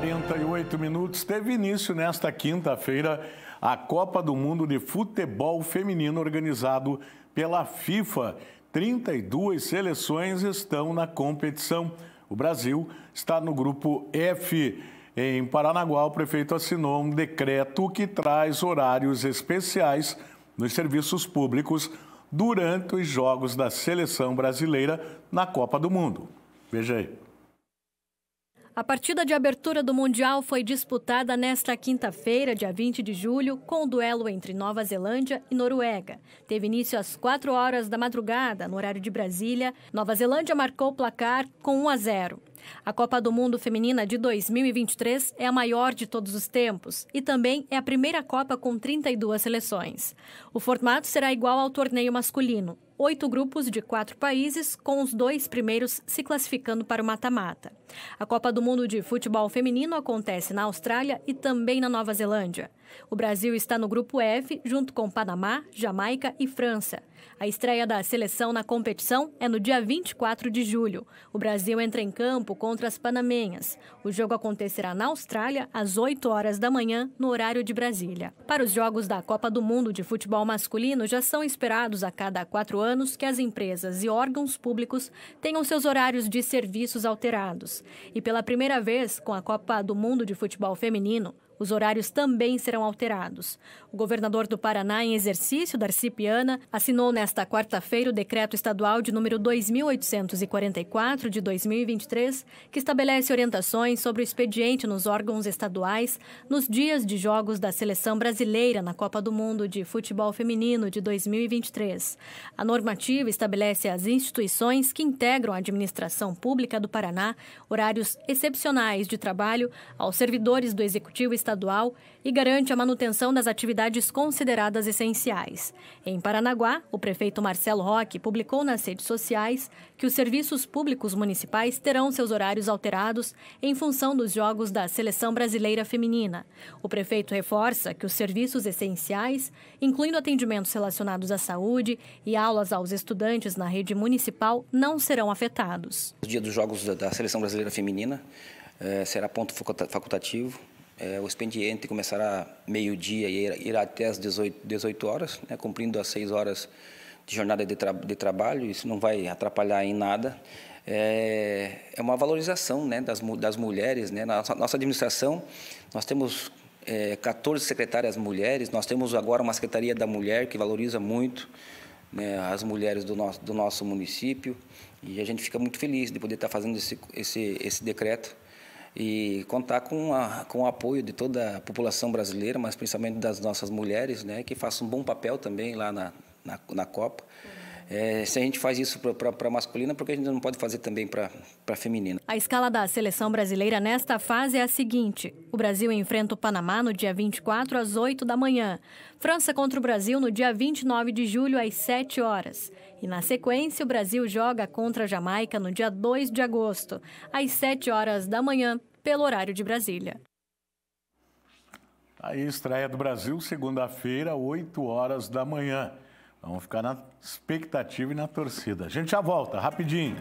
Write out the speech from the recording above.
48 minutos. Teve início nesta quinta-feira a Copa do Mundo de Futebol Feminino organizado pela FIFA. 32 seleções estão na competição. O Brasil está no grupo F. Em Paranaguá, o prefeito assinou um decreto que traz horários especiais nos serviços públicos durante os jogos da seleção brasileira na Copa do Mundo. Veja aí. A partida de abertura do Mundial foi disputada nesta quinta-feira, dia 20 de julho, com o um duelo entre Nova Zelândia e Noruega. Teve início às 4 horas da madrugada, no horário de Brasília. Nova Zelândia marcou o placar com 1 a 0. A Copa do Mundo Feminina de 2023 é a maior de todos os tempos e também é a primeira Copa com 32 seleções. O formato será igual ao torneio masculino oito grupos de quatro países, com os dois primeiros se classificando para o mata-mata. A Copa do Mundo de Futebol Feminino acontece na Austrália e também na Nova Zelândia. O Brasil está no grupo F, junto com Panamá, Jamaica e França. A estreia da seleção na competição é no dia 24 de julho. O Brasil entra em campo contra as panamenhas. O jogo acontecerá na Austrália às 8 horas da manhã, no horário de Brasília. Para os jogos da Copa do Mundo de futebol masculino, já são esperados a cada quatro anos que as empresas e órgãos públicos tenham seus horários de serviços alterados. E pela primeira vez, com a Copa do Mundo de Futebol Feminino, os horários também serão alterados. O governador do Paraná, em exercício, Darcy Piana, assinou nesta quarta-feira o decreto estadual de número 2844 de 2023, que estabelece orientações sobre o expediente nos órgãos estaduais nos dias de jogos da seleção brasileira na Copa do Mundo de Futebol Feminino de 2023. A normativa estabelece as instituições que integram a administração pública do Paraná horários excepcionais de trabalho aos servidores do Executivo Estadual estadual e garante a manutenção das atividades consideradas essenciais. Em Paranaguá, o prefeito Marcelo Roque publicou nas redes sociais que os serviços públicos municipais terão seus horários alterados em função dos jogos da Seleção Brasileira Feminina. O prefeito reforça que os serviços essenciais, incluindo atendimentos relacionados à saúde e aulas aos estudantes na rede municipal, não serão afetados. No dia dos jogos da Seleção Brasileira Feminina, eh, será ponto facultativo é, o expediente começará meio-dia e irá até as 18, 18 horas, né, cumprindo as 6 horas de jornada de, tra de, trabalho, isso não vai atrapalhar em nada. É, é uma valorização né, das, das mulheres. Né? Na nossa, nossa administração, nós temos é, 14 secretárias mulheres, nós temos agora uma Secretaria da Mulher que valoriza muito né, as mulheres do nosso, do nosso município e a gente fica muito feliz de poder estar fazendo esse, esse, esse decreto e contar com, a, com o apoio de toda a população brasileira, mas principalmente das nossas mulheres, né, que façam um bom papel também lá na, na, na Copa. Uhum. É, se a gente faz isso para masculina, porque a gente não pode fazer também para feminina. A escala da seleção brasileira nesta fase é a seguinte: o Brasil enfrenta o Panamá no dia 24 às 8 da manhã, França contra o Brasil no dia 29 de julho às 7 horas. E na sequência, o Brasil joga contra a Jamaica no dia 2 de agosto, às 7 horas da manhã, pelo horário de Brasília. A estreia do Brasil, segunda-feira, 8 horas da manhã. Vamos ficar na expectativa e na torcida. A gente já volta, rapidinho.